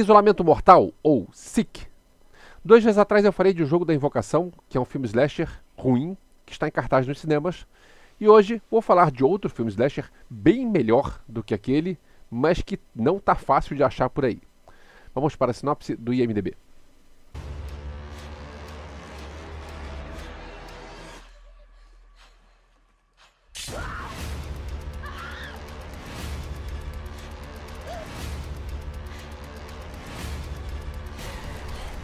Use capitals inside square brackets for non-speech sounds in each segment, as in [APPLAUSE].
Isolamento Mortal, ou Sick. Dois dias atrás eu falei de O Jogo da Invocação, que é um filme slasher ruim, que está em cartaz nos cinemas. E hoje vou falar de outro filme slasher bem melhor do que aquele, mas que não está fácil de achar por aí. Vamos para a sinopse do IMDB.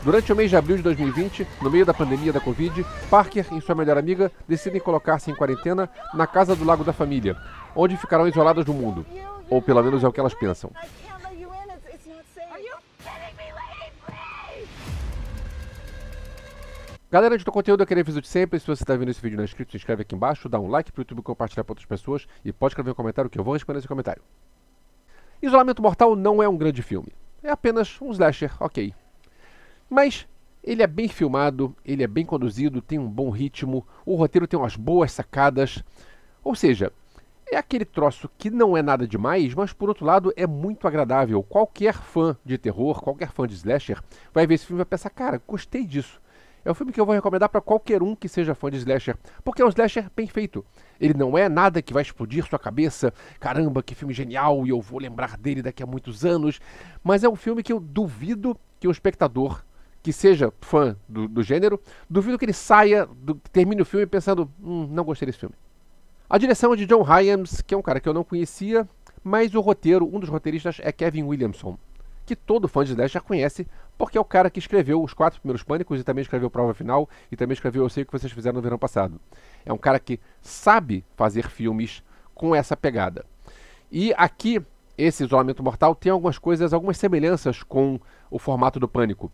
Durante o mês de abril de 2020, no meio da pandemia da Covid, Parker e sua melhor amiga decidem colocar-se em quarentena na casa do Lago da Família, onde ficarão isoladas do mundo. Ou pelo menos é o que elas pensam. Galera, antes do conteúdo, eu queria aviso de sempre, se você está vendo esse vídeo não é inscrito, se inscreve aqui embaixo, dá um like pro YouTube compartilhar para outras pessoas e pode escrever um comentário que eu vou responder esse comentário. Isolamento Mortal não é um grande filme. É apenas um slasher, ok, mas ele é bem filmado, ele é bem conduzido, tem um bom ritmo, o roteiro tem umas boas sacadas. Ou seja, é aquele troço que não é nada demais, mas por outro lado é muito agradável. Qualquer fã de terror, qualquer fã de slasher, vai ver esse filme e vai pensar: cara, gostei disso. É um filme que eu vou recomendar para qualquer um que seja fã de slasher, porque é um slasher bem feito. Ele não é nada que vai explodir sua cabeça, caramba, que filme genial e eu vou lembrar dele daqui a muitos anos, mas é um filme que eu duvido que um espectador que seja fã do, do gênero, duvido que ele saia, do, termine o filme pensando, hum, não gostei desse filme. A direção é de John Hyams, que é um cara que eu não conhecia, mas o roteiro, um dos roteiristas é Kevin Williamson, que todo fã de Slash já conhece, porque é o cara que escreveu os quatro primeiros Pânicos e também escreveu Prova Final e também escreveu Eu Sei O Que Vocês Fizeram no Verão Passado. É um cara que sabe fazer filmes com essa pegada. E aqui, esse Isolamento Mortal tem algumas coisas, algumas semelhanças com o formato do Pânico.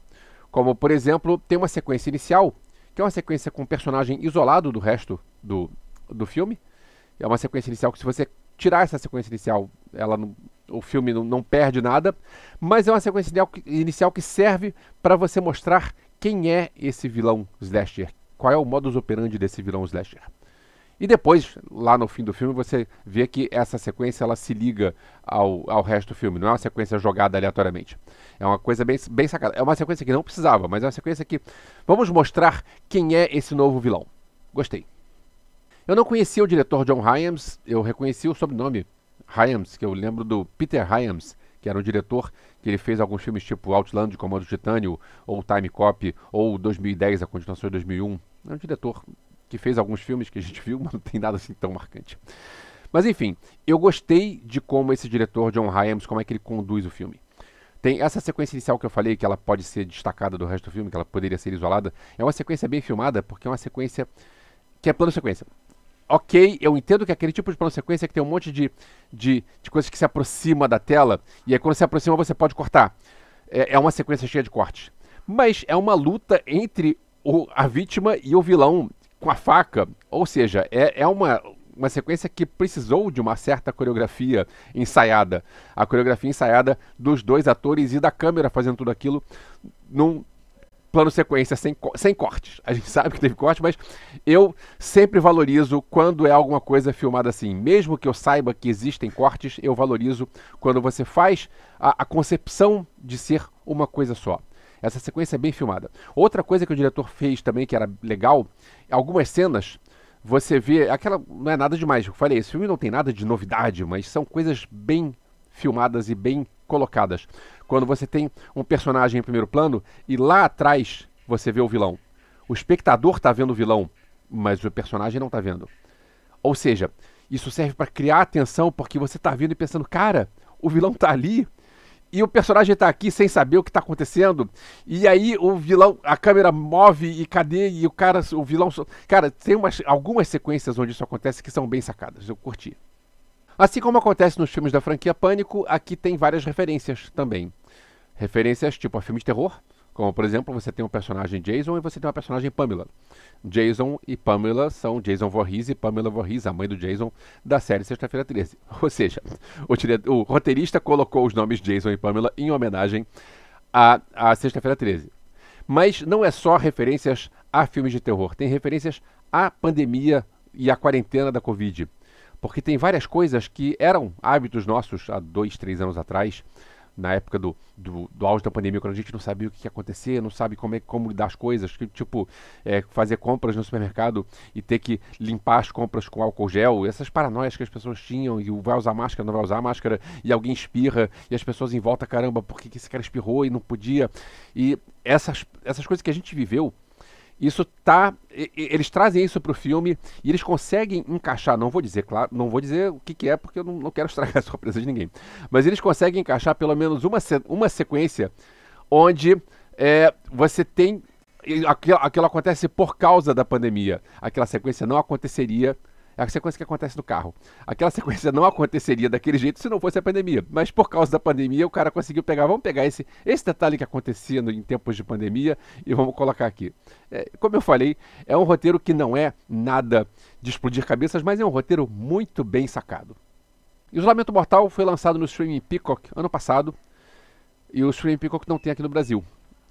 Como, por exemplo, tem uma sequência inicial, que é uma sequência com um personagem isolado do resto do, do filme. É uma sequência inicial que, se você tirar essa sequência inicial, ela não, o filme não, não, perde nada. Mas é uma sequência inicial que serve para você mostrar quem é esse vilão slasher. Qual é o modus operandi desse vilão slasher. E depois, lá no fim do filme, você vê que essa sequência ela se liga ao, ao resto do filme. Não é uma sequência jogada aleatoriamente. É uma coisa bem, bem sacada. É uma sequência que não precisava, mas é uma sequência que. Vamos mostrar quem é esse novo vilão. Gostei. Eu não conhecia o diretor John Hyams, eu reconheci o sobrenome Hyams, que eu lembro do Peter Hyams, que era o diretor que ele fez alguns filmes tipo Outland, Comando Titânio, ou Time Cop, ou 2010, a continuação de 2001. É um diretor que fez alguns filmes que a gente [LAUGHS] viu, mas não tem nada assim tão marcante. Mas enfim, eu gostei de como esse diretor John Hyams, como é que ele conduz o filme. Tem essa sequência inicial que eu falei, que ela pode ser destacada do resto do filme, que ela poderia ser isolada. É uma sequência bem filmada, porque é uma sequência que é plano sequência. Ok, eu entendo que é aquele tipo de plano sequência que tem um monte de, de, de coisas que se aproxima da tela, e aí quando se aproxima você pode cortar. É, é uma sequência cheia de cortes. Mas é uma luta entre o, a vítima e o vilão com a faca, ou seja, é, é uma, uma sequência que precisou de uma certa coreografia ensaiada. A coreografia ensaiada dos dois atores e da câmera fazendo tudo aquilo num plano sequência sem, sem cortes. A gente [LAUGHS] sabe que teve corte, mas eu sempre valorizo quando é alguma coisa filmada assim. Mesmo que eu saiba que existem cortes, eu valorizo quando você faz a, a concepção de ser uma coisa só. Essa sequência é bem filmada. Outra coisa que o diretor fez também, que era legal, algumas cenas você vê aquela. Não é nada demais. Eu falei, esse filme não tem nada de novidade, mas são coisas bem filmadas e bem colocadas. Quando você tem um personagem em primeiro plano e lá atrás você vê o vilão. O espectador está vendo o vilão, mas o personagem não está vendo. Ou seja, isso serve para criar atenção porque você está vendo e pensando, cara, o vilão está ali e o personagem tá aqui sem saber o que tá acontecendo. E aí o vilão, a câmera move e cadê? E o cara, o vilão. Cara, tem umas, algumas sequências onde isso acontece que são bem sacadas. Eu curti. Assim como acontece nos filmes da franquia Pânico, aqui tem várias referências também. Referências tipo a filmes de terror, como, por exemplo, você tem um personagem Jason e você tem uma personagem Pamela. Jason e Pamela são Jason Voorhees e Pamela Voorhees, a mãe do Jason, da série Sexta-feira 13. [LAUGHS] Ou seja, o, o, roteirista colocou os nomes Jason e Pamela em homenagem à, à Sexta-feira 13. Mas não é só referências a filmes de terror, tem referências à pandemia e à quarentena da Covid. Porque tem várias coisas que eram hábitos nossos há dois, três anos atrás, na época do, do, do, auge da pandemia, quando a gente não sabia o que ia acontecer, não sabe como, é, como lidar as coisas, que, tipo, é, fazer compras no supermercado e ter que limpar as compras com álcool gel, essas paranoias que as pessoas tinham, e vai usar máscara, não vai usar máscara, e alguém espirra, e as pessoas em volta, caramba, por que, que esse cara espirrou e não podia? E essas, essas coisas que a gente viveu isso tá. Eles trazem isso para o filme e eles conseguem encaixar. Não vou dizer, claro, não vou dizer o que, que é, porque eu não, não quero [LAUGHS] estragar a surpresa de ninguém. Mas eles conseguem encaixar pelo menos uma, uma sequência onde é, você tem. Aquilo, aquilo acontece por causa da pandemia. Aquela sequência não aconteceria a sequência que acontece no carro. Aquela [LAUGHS] sequência não aconteceria daquele jeito se não fosse a pandemia. Mas por causa da pandemia, o cara conseguiu pegar. Vamos pegar esse, esse detalhe que acontecia no, em tempos de pandemia e vamos colocar aqui. É, como eu falei, é um roteiro que não é nada de explodir cabeças, mas é um roteiro muito bem sacado. Isolamento Mortal foi lançado no streaming Peacock ano passado e o streaming Peacock não tem aqui no Brasil.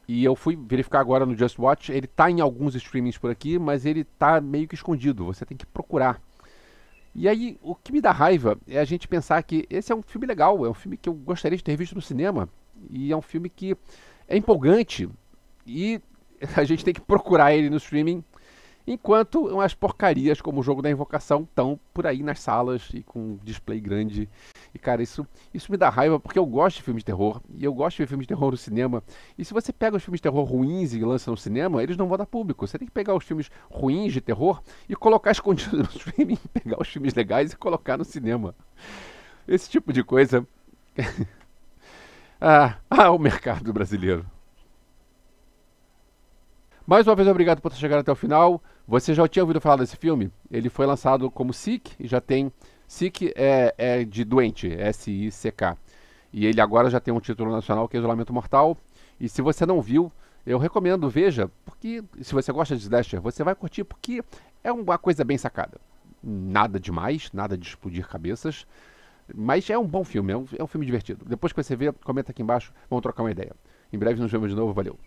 E eu fui verificar agora no Just Watch, ele está em alguns streamings por aqui, mas ele está meio que escondido, você tem que procurar. E aí, o que me dá raiva é a gente pensar que esse é um filme legal, é um filme que eu gostaria de ter visto no cinema, e é um filme que é empolgante, e [LAUGHS] a gente tem que procurar ele no streaming Enquanto umas porcarias como o jogo da invocação estão por aí nas salas e com display grande. E cara, isso, isso me dá raiva porque eu gosto de filmes de terror e eu gosto de ver filmes de terror no cinema. E se você pega os filmes de terror ruins e lança no cinema, eles não vão dar público. Você tem que pegar os filmes ruins de terror e colocar [LAUGHS] escondido no streaming, pegar os filmes legais e colocar no cinema. Esse tipo de coisa. [LAUGHS] ah, ah, o mercado brasileiro. Mais uma vez, obrigado por ter chegado até o final. Você já tinha ouvido falar desse filme? Ele foi lançado como Sick e já tem. Sick é, é de doente, S-I-C-K. E ele agora já tem um título nacional que é Isolamento Mortal. E se você não viu, eu recomendo, veja, porque se você gosta de slasher, você vai curtir, porque é uma coisa bem sacada. Nada demais, nada de explodir cabeças. Mas é um bom filme, é um, é um filme divertido. Depois que você ver, comenta aqui embaixo, vamos trocar uma ideia. Em breve nos vemos de novo, valeu!